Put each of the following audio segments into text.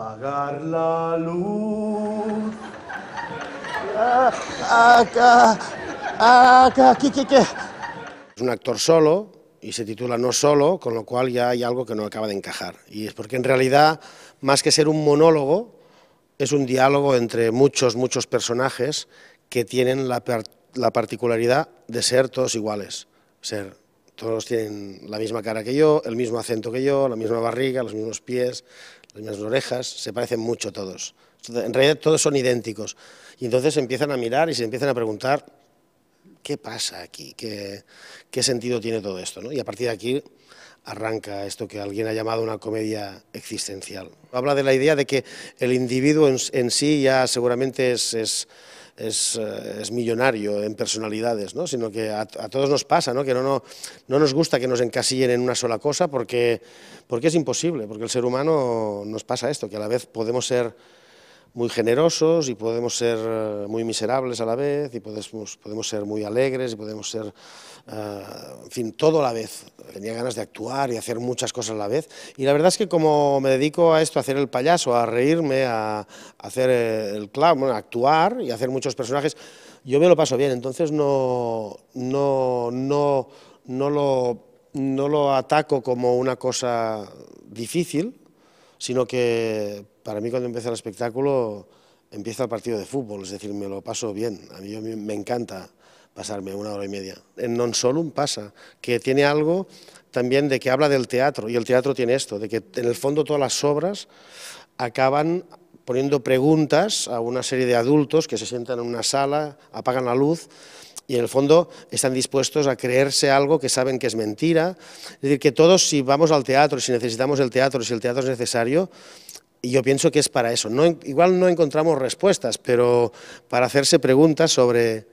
apagar la luz. Ah, acá, acá, aquí, aquí, aquí. Es un actor solo y se titula No solo, con lo cual ya hay algo que no acaba de encajar. Y es porque en realidad, más que ser un monólogo, es un diálogo entre muchos, muchos personajes que tienen la, la particularidad de ser todos iguales. Ser todos tienen la misma cara que yo, el mismo acento que yo, la misma barriga, los mismos pies, las mismas orejas, se parecen mucho todos. En realidad todos son idénticos. Y entonces empiezan a mirar y se empiezan a preguntar qué pasa aquí, qué, sentido tiene todo esto. Y a partir de aquí arranca esto que alguien ha llamado una comedia existencial. Habla de la idea de que el individuo en, sí ya seguramente es eh, es, millonario en personalidades, ¿no? sino que a, todos nos pasa, ¿no? que no, nos gusta que nos encasillen en una sola cosa porque, porque es imposible, porque el ser humano nos pasa esto, que a la vez podemos ser muy generosos y podemos ser eh, muy miserables a la vez y podemos, podemos ser muy alegres y podemos ser, eh, en fin, todo a la vez. Tenía ganas de actuar y hacer muchas cosas a la vez y la verdad es que como me dedico a esto, a hacer el payaso, a reírme, a, hacer eh, el clown, a actuar y hacer muchos personajes, yo me lo paso bien, entonces no, no, lo, no lo ataco como una cosa difícil, sino que para mí cuando empieza el espectáculo empieza el partido de fútbol, es decir, me lo paso bien, a mí me encanta pasarme una hora y media. En Non un pasa, que tiene algo también de que habla del teatro, y el teatro tiene esto, de que en el fondo todas las obras acaban poniendo preguntas a una serie de adultos que se sientan en una sala, apagan la luz y en el fondo están dispuestos a creerse algo que saben que es mentira. Es decir, que todos si vamos al teatro, si necesitamos el teatro, si el teatro es necesario, y yo pienso que es para eso. No, igual no encontramos respuestas, pero para hacerse preguntas sobre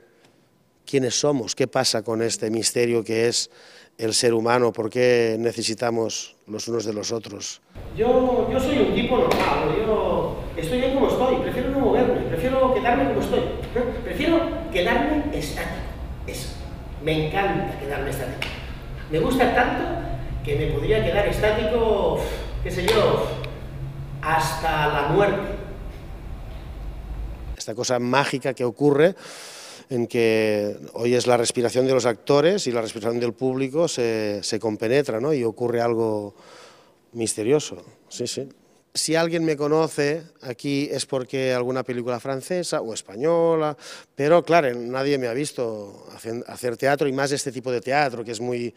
quiénes somos, qué pasa con este misterio que es el ser humano, por qué necesitamos los unos de los otros. Yo, yo soy un tipo normal, quedarme estático. Eso. Me encanta quedarme estático. Me gusta tanto que me podría quedar estático, qué sé yo, hasta la muerte. Esta cosa mágica que ocurre en que hoy es la respiración de los actores y la respiración del público se, compenetra ¿no? y ocurre algo misterioso. Sí, sí si alguien me conoce aquí es porque alguna película francesa o española, pero claro, nadie me ha visto hacer, teatro y más este tipo de teatro que es muy,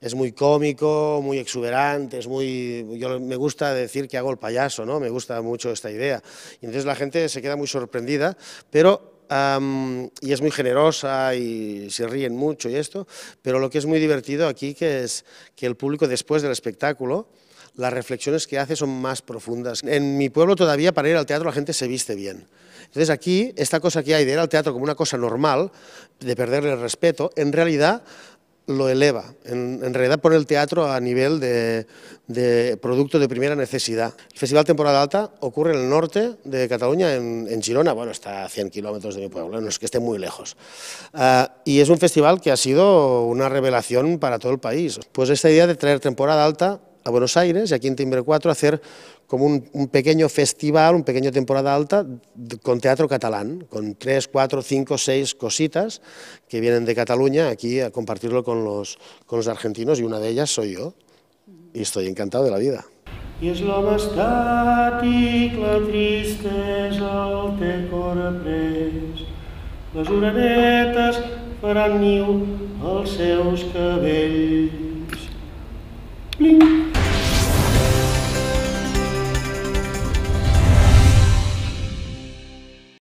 es muy cómico, muy exuberante, es muy, me gusta decir que hago el payaso, ¿no? me gusta mucho esta idea. Y entonces la gente se queda muy sorprendida, pero y es muy generosa y se ríen mucho y esto, pero lo que es muy divertido aquí que es que el público después del espectáculo las reflexiones que hace son más profundas. En mi pueblo todavía para ir al teatro la gente se viste bien. Entonces aquí, esta cosa que hay de ir al teatro como una cosa normal, de perderle el respeto, en realidad lo eleva. En, realidad pone el teatro a nivel de, producto de primera necesidad. El Festival Temporada Alta ocurre en el norte de Cataluña, en, Girona, bueno, está a 100 kilómetros de mi pueblo, no es que esté muy lejos. Ah, y es un festival que ha sido una revelación para todo el país. Pues esta idea de traer temporada alta a Buenos Aires y aquí en Timbre 4 hacer como un, pequeño festival, un pequeña temporada alta con teatro catalán, con tres, cuatro, cinco, seis cositas que vienen de Cataluña aquí a compartirlo con los, con los argentinos y una de ellas soy yo y estoy encantado de la vida. és tristesa